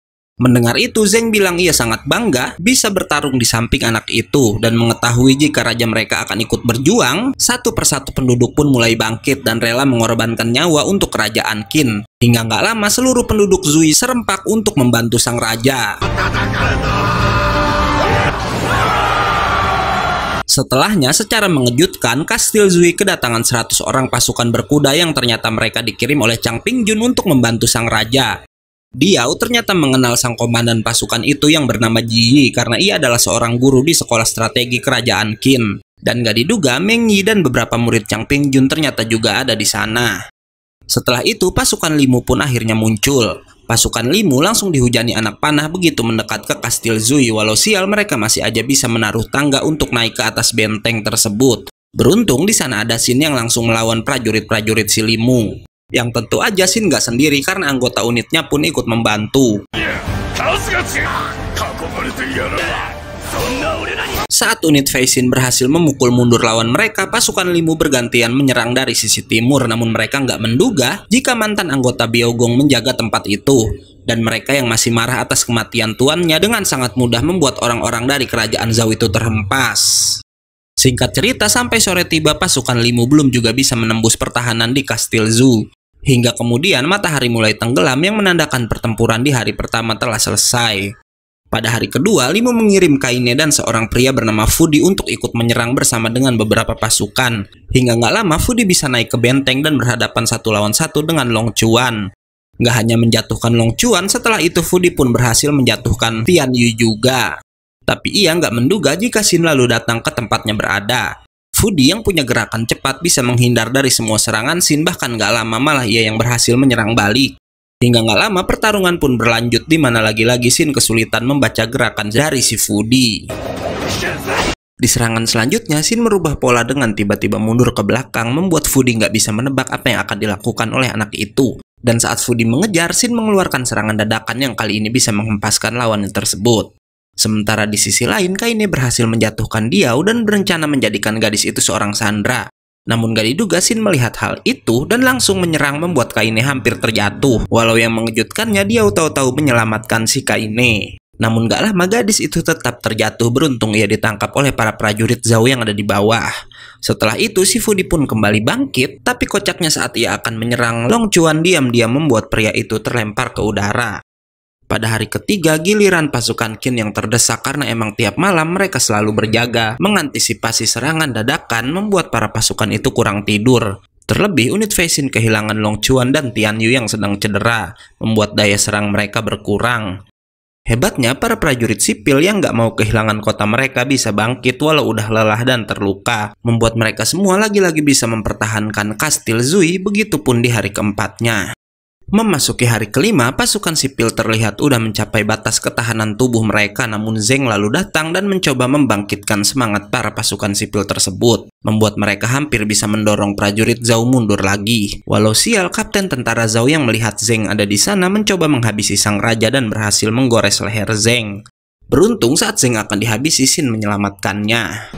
Mendengar itu, Zeng bilang ia sangat bangga bisa bertarung di samping anak itu dan mengetahui jika raja mereka akan ikut berjuang, satu persatu penduduk pun mulai bangkit dan rela mengorbankan nyawa untuk kerajaan Qin. Hingga nggak lama seluruh penduduk Zui serempak untuk membantu sang raja. Setelahnya, secara mengejutkan, Kastil Zui kedatangan 100 orang pasukan berkuda yang ternyata mereka dikirim oleh Chang Pingjun untuk membantu sang raja. Diau ternyata mengenal sang komandan pasukan itu yang bernama Ji Yi karena ia adalah seorang guru di sekolah strategi kerajaan Qin. Dan gak diduga Meng Yi dan beberapa murid Chang Ping Jun ternyata juga ada di sana. Setelah itu pasukan Limu pun akhirnya muncul. Pasukan Limu langsung dihujani anak panah begitu mendekat ke Kastil Zui walau sial mereka masih aja bisa menaruh tangga untuk naik ke atas benteng tersebut. Beruntung di sana ada Sin yang langsung melawan prajurit-prajurit si Limu. Yang tentu aja sih nggak sendiri karena anggota unitnya pun ikut membantu. Saat unit Faisin berhasil memukul mundur lawan mereka, pasukan Limu bergantian menyerang dari sisi timur. Namun mereka nggak menduga jika mantan anggota Biogong menjaga tempat itu. Dan mereka yang masih marah atas kematian tuannya dengan sangat mudah membuat orang-orang dari kerajaan Zhao itu terhempas. Singkat cerita, sampai sore tiba pasukan Limu belum juga bisa menembus pertahanan di Kastil Zoo hingga kemudian matahari mulai tenggelam yang menandakan pertempuran di hari pertama telah selesai. Pada hari kedua, Limu mengirim Kaine dan seorang pria bernama Fudi untuk ikut menyerang bersama dengan beberapa pasukan. Hingga nggak lama, Fudi bisa naik ke benteng dan berhadapan satu lawan satu dengan Long Chuan. Nggak hanya menjatuhkan Long Chuan, setelah itu Fudi pun berhasil menjatuhkan Tian Yu juga. Tapi ia nggak menduga jika Xin lalu datang ke tempatnya berada. Fudi yang punya gerakan cepat bisa menghindar dari semua serangan Sin bahkan gak lama malah ia yang berhasil menyerang balik. Hingga gak lama pertarungan pun berlanjut di mana lagi-lagi Sin kesulitan membaca gerakan dari si Fudi. Di serangan selanjutnya, Sin merubah pola dengan tiba-tiba mundur ke belakang membuat Fudi nggak bisa menebak apa yang akan dilakukan oleh anak itu. Dan saat Fudi mengejar, Sin mengeluarkan serangan dadakan yang kali ini bisa menghempaskan lawannya tersebut. Sementara di sisi lain, Kaine berhasil menjatuhkan diau dan berencana menjadikan gadis itu seorang sandra. Namun gak diduga Shin melihat hal itu dan langsung menyerang membuat Kaine hampir terjatuh. Walau yang mengejutkannya diau tahu-tahu menyelamatkan si Kaine. Namun gak lama gadis itu tetap terjatuh beruntung ia ditangkap oleh para prajurit Zhao yang ada di bawah. Setelah itu si Fudi pun kembali bangkit tapi kocaknya saat ia akan menyerang Long Chuan diam-diam membuat pria itu terlempar ke udara. Pada hari ketiga, giliran pasukan Qin yang terdesak karena emang tiap malam mereka selalu berjaga. Mengantisipasi serangan dadakan membuat para pasukan itu kurang tidur. Terlebih, unit Feisin kehilangan Long Chuan dan Tian Yu yang sedang cedera, membuat daya serang mereka berkurang. Hebatnya, para prajurit sipil yang gak mau kehilangan kota mereka bisa bangkit walau udah lelah dan terluka, membuat mereka semua lagi-lagi bisa mempertahankan kastil Zui, begitupun di hari keempatnya. Memasuki hari kelima, pasukan sipil terlihat sudah mencapai batas ketahanan tubuh mereka namun Zeng lalu datang dan mencoba membangkitkan semangat para pasukan sipil tersebut, membuat mereka hampir bisa mendorong prajurit Zhao mundur lagi. Walau sial, kapten tentara Zhao yang melihat Zeng ada di sana mencoba menghabisi sang raja dan berhasil menggores leher Zeng. Beruntung saat Zeng akan dihabisi, Sin menyelamatkannya.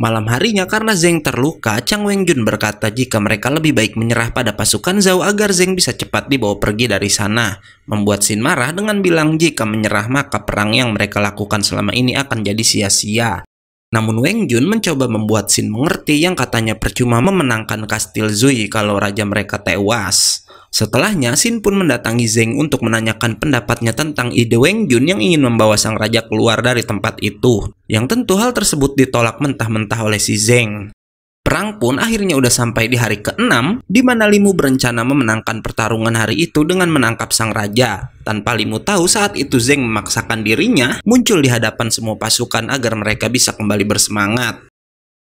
Malam harinya karena Zeng terluka, Chang Wengjun berkata jika mereka lebih baik menyerah pada pasukan Zhao agar Zeng bisa cepat dibawa pergi dari sana. Membuat Xin marah dengan bilang jika menyerah maka perang yang mereka lakukan selama ini akan jadi sia-sia. Namun Weng mencoba membuat Xin mengerti yang katanya percuma memenangkan kastil Zui kalau raja mereka tewas. Setelahnya, Sin pun mendatangi Zeng untuk menanyakan pendapatnya tentang ide Wang Jun yang ingin membawa sang raja keluar dari tempat itu. Yang tentu hal tersebut ditolak mentah-mentah oleh si Zeng. Perang pun akhirnya udah sampai di hari ke-6, di mana Limu berencana memenangkan pertarungan hari itu dengan menangkap sang raja. Tanpa Limu tahu saat itu Zeng memaksakan dirinya muncul di hadapan semua pasukan agar mereka bisa kembali bersemangat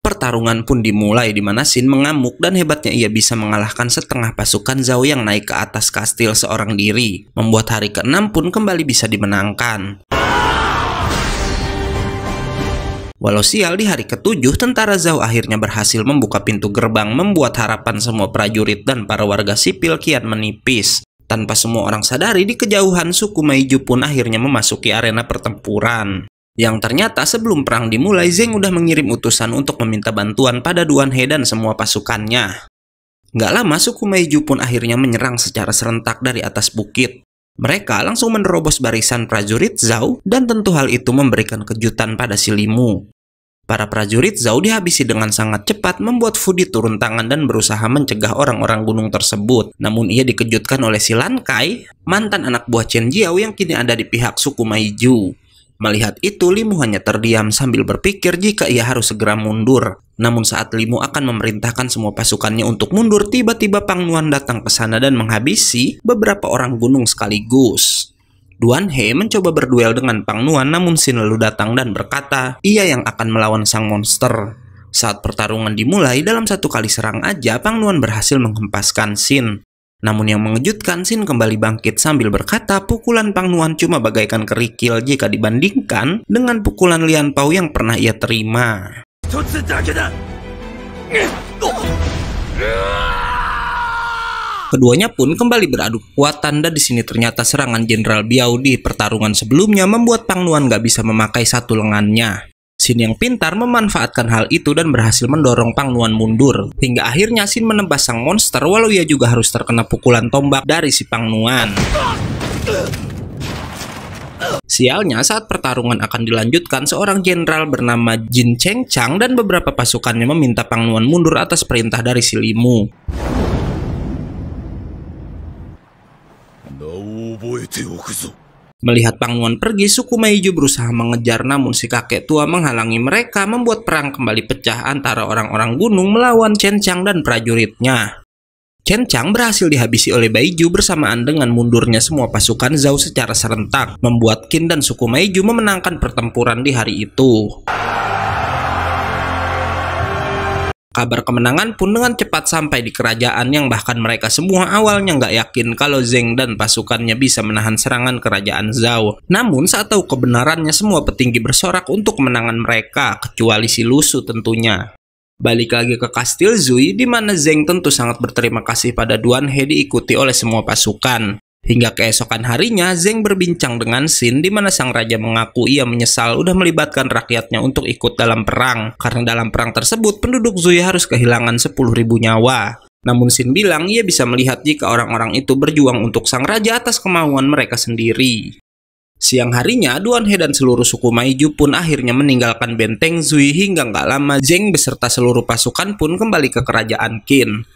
pertarungan pun dimulai di mana Sin mengamuk dan hebatnya ia bisa mengalahkan setengah pasukan Zhao yang naik ke atas kastil seorang diri, membuat hari ke-6 pun kembali bisa dimenangkan. Walau sial di hari ketujuh, tentara Zhao akhirnya berhasil membuka pintu gerbang membuat harapan semua prajurit dan para warga sipil kian menipis. Tanpa semua orang sadari, di kejauhan suku Maiju pun akhirnya memasuki arena pertempuran yang ternyata sebelum perang dimulai Zeng udah mengirim utusan untuk meminta bantuan pada Duan He dan semua pasukannya. Gak lama suku Meiju pun akhirnya menyerang secara serentak dari atas bukit. Mereka langsung menerobos barisan prajurit Zhao dan tentu hal itu memberikan kejutan pada Silimu. Para prajurit Zhao dihabisi dengan sangat cepat membuat Fudi turun tangan dan berusaha mencegah orang-orang gunung tersebut. Namun ia dikejutkan oleh si Lan Kai, mantan anak buah Chen Jiao yang kini ada di pihak suku Maiju. Melihat itu, Limu hanya terdiam sambil berpikir jika ia harus segera mundur. Namun saat Limu akan memerintahkan semua pasukannya untuk mundur, tiba-tiba Pang Pangnuan datang ke sana dan menghabisi beberapa orang gunung sekaligus. Duan He mencoba berduel dengan Pang Pangnuan namun Sin lalu datang dan berkata, ia yang akan melawan sang monster. Saat pertarungan dimulai, dalam satu kali serang aja, Pang Pangnuan berhasil menghempaskan Sin. Namun yang mengejutkan, Sin kembali bangkit sambil berkata pukulan Pang Nuan cuma bagaikan kerikil jika dibandingkan dengan pukulan Lian Pao yang pernah ia terima. Keduanya pun kembali beradu kekuatan dan di sini ternyata serangan Jenderal Biao di pertarungan sebelumnya membuat Pang Nuan gak bisa memakai satu lengannya. Shin yang pintar memanfaatkan hal itu dan berhasil mendorong Pang Nuan mundur. Hingga akhirnya Shin menembak sang monster walau ia juga harus terkena pukulan tombak dari si Pang Nuan. Sialnya, saat pertarungan akan dilanjutkan, seorang jenderal bernama Jin Cheng Chang dan beberapa pasukannya meminta Pang Nuan mundur atas perintah dari Silimu. No Melihat Pangwon pergi, suku Meiju berusaha mengejar namun si kakek tua menghalangi mereka membuat perang kembali pecah antara orang-orang gunung melawan Chen Chang dan prajuritnya. Chen Chang berhasil dihabisi oleh Baiju bersamaan dengan mundurnya semua pasukan Zhao secara serentak, membuat Qin dan suku Meiju memenangkan pertempuran di hari itu kabar kemenangan pun dengan cepat sampai di kerajaan yang bahkan mereka semua awalnya nggak yakin kalau Zeng dan pasukannya bisa menahan serangan kerajaan Zhao. Namun saat tahu kebenarannya semua petinggi bersorak untuk kemenangan mereka, kecuali si Lusu tentunya. Balik lagi ke Kastil Zui, di mana Zeng tentu sangat berterima kasih pada Duan He diikuti oleh semua pasukan. Hingga keesokan harinya, Zeng berbincang dengan Sin di mana sang raja mengaku ia menyesal sudah melibatkan rakyatnya untuk ikut dalam perang. Karena dalam perang tersebut, penduduk Zui harus kehilangan 10.000 nyawa. Namun Sin bilang ia bisa melihat jika orang-orang itu berjuang untuk sang raja atas kemauan mereka sendiri. Siang harinya, Duan He dan seluruh suku Maiju pun akhirnya meninggalkan benteng Zui hingga nggak lama Zeng beserta seluruh pasukan pun kembali ke kerajaan Qin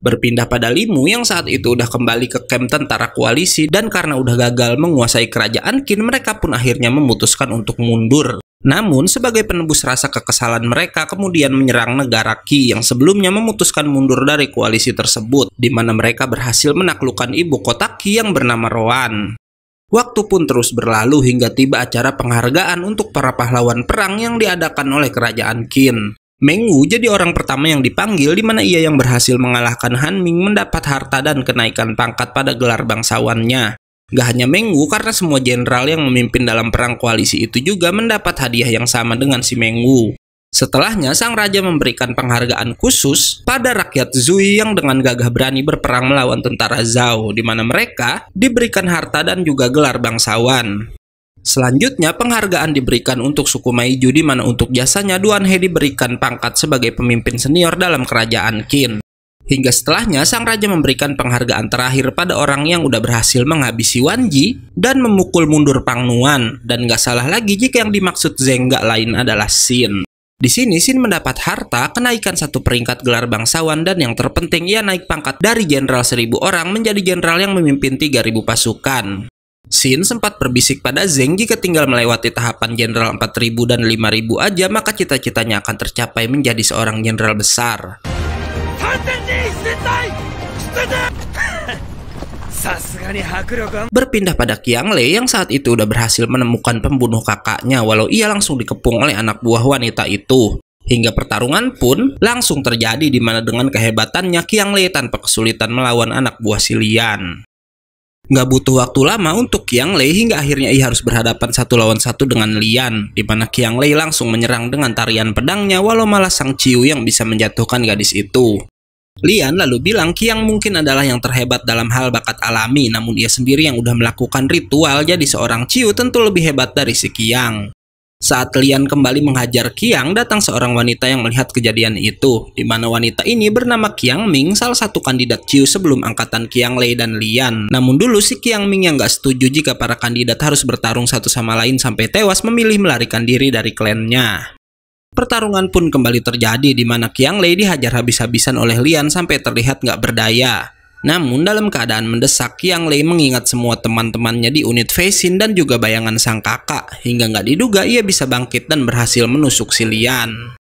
berpindah pada Limu yang saat itu udah kembali ke kamp tentara koalisi dan karena udah gagal menguasai kerajaan Qin mereka pun akhirnya memutuskan untuk mundur. Namun sebagai penebus rasa kekesalan mereka kemudian menyerang negara Qi yang sebelumnya memutuskan mundur dari koalisi tersebut di mana mereka berhasil menaklukkan ibu kota Qi yang bernama Roan. Waktu pun terus berlalu hingga tiba acara penghargaan untuk para pahlawan perang yang diadakan oleh kerajaan Qin. Meng Wu jadi orang pertama yang dipanggil di mana ia yang berhasil mengalahkan Han Ming mendapat harta dan kenaikan pangkat pada gelar bangsawannya. Gak hanya Meng Wu karena semua jenderal yang memimpin dalam perang koalisi itu juga mendapat hadiah yang sama dengan si Meng Wu. Setelahnya, sang raja memberikan penghargaan khusus pada rakyat Zui yang dengan gagah berani berperang melawan tentara Zhao, di mana mereka diberikan harta dan juga gelar bangsawan. Selanjutnya, penghargaan diberikan untuk suku Maiju di mana untuk jasanya Duan He diberikan pangkat sebagai pemimpin senior dalam kerajaan Qin. Hingga setelahnya, sang raja memberikan penghargaan terakhir pada orang yang udah berhasil menghabisi Wan Ji dan memukul mundur Pangnuan. Dan gak salah lagi jika yang dimaksud Zeng gak lain adalah Xin. Di sini Xin mendapat harta, kenaikan satu peringkat gelar bangsawan dan yang terpenting ia naik pangkat dari jenderal seribu orang menjadi jenderal yang memimpin tiga ribu pasukan. Sin sempat berbisik pada Zeng jika tinggal melewati tahapan Jenderal 4000 dan 5000 aja maka cita-citanya akan tercapai menjadi seorang jenderal besar. Berpindah pada Kiang Lei yang saat itu udah berhasil menemukan pembunuh kakaknya walau ia langsung dikepung oleh anak buah wanita itu. Hingga pertarungan pun langsung terjadi di mana dengan kehebatannya Kiang Lei tanpa kesulitan melawan anak buah Silian nggak butuh waktu lama untuk Kiang Lei hingga akhirnya ia harus berhadapan satu lawan satu dengan Lian, di mana Kiang Lei langsung menyerang dengan tarian pedangnya walau malah Sang Ciu yang bisa menjatuhkan gadis itu. Lian lalu bilang Kiang mungkin adalah yang terhebat dalam hal bakat alami namun ia sendiri yang udah melakukan ritual jadi seorang Ciu tentu lebih hebat dari si Kiang. Saat Lian kembali menghajar Kiang, datang seorang wanita yang melihat kejadian itu, di mana wanita ini bernama Kiang Ming, salah satu kandidat Ciu sebelum angkatan Kiang Lei dan Lian. Namun dulu si Kiang Ming yang gak setuju jika para kandidat harus bertarung satu sama lain sampai tewas memilih melarikan diri dari klannya. Pertarungan pun kembali terjadi di mana Kiang Lei dihajar habis-habisan oleh Lian sampai terlihat gak berdaya. Namun dalam keadaan mendesak, Yang Lei mengingat semua teman-temannya di unit Feisin dan juga bayangan sang kakak, hingga nggak diduga ia bisa bangkit dan berhasil menusuk si Lian.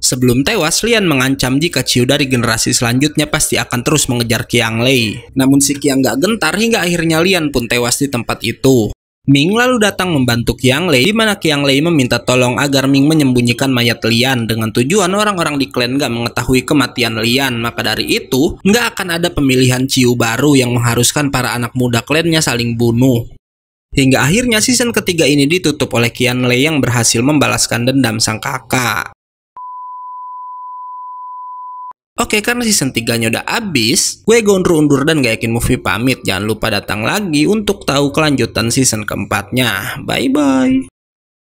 Sebelum tewas, Lian mengancam jika Ciu dari generasi selanjutnya pasti akan terus mengejar Kiang Lei. Namun si Qiang gak gentar hingga akhirnya Lian pun tewas di tempat itu. Ming lalu datang membantu Qiang Lei di mana Qiang Lei meminta tolong agar Ming menyembunyikan mayat Lian dengan tujuan orang-orang di klan gak mengetahui kematian Lian. Maka dari itu, gak akan ada pemilihan Ciu baru yang mengharuskan para anak muda klannya saling bunuh. Hingga akhirnya season ketiga ini ditutup oleh Qian Lei yang berhasil membalaskan dendam sang kakak. Oke, karena season 3-nya udah abis, gue gondru undur dan gak yakin movie pamit. Jangan lupa datang lagi untuk tahu kelanjutan season keempatnya. Bye-bye.